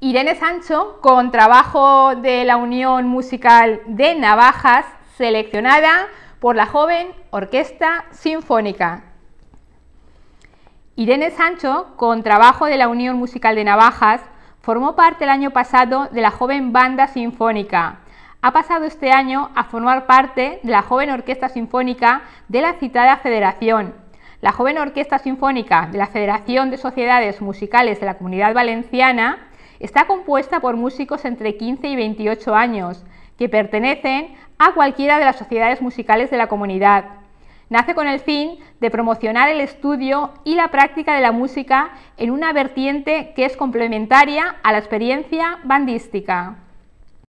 Irene Sancho con trabajo de la Unión Musical de Navajas, seleccionada por la joven Orquesta Sinfónica. Irene Sancho, con trabajo de la Unión Musical de Navajas, formó parte el año pasado de la joven Banda Sinfónica. Ha pasado este año a formar parte de la joven Orquesta Sinfónica de la citada federación, la joven Orquesta Sinfónica de la Federación de Sociedades Musicales de la Comunidad Valenciana Está compuesta por músicos entre 15 y 28 años, que pertenecen a cualquiera de las sociedades musicales de la comunidad. Nace con el fin de promocionar el estudio y la práctica de la música en una vertiente que es complementaria a la experiencia bandística.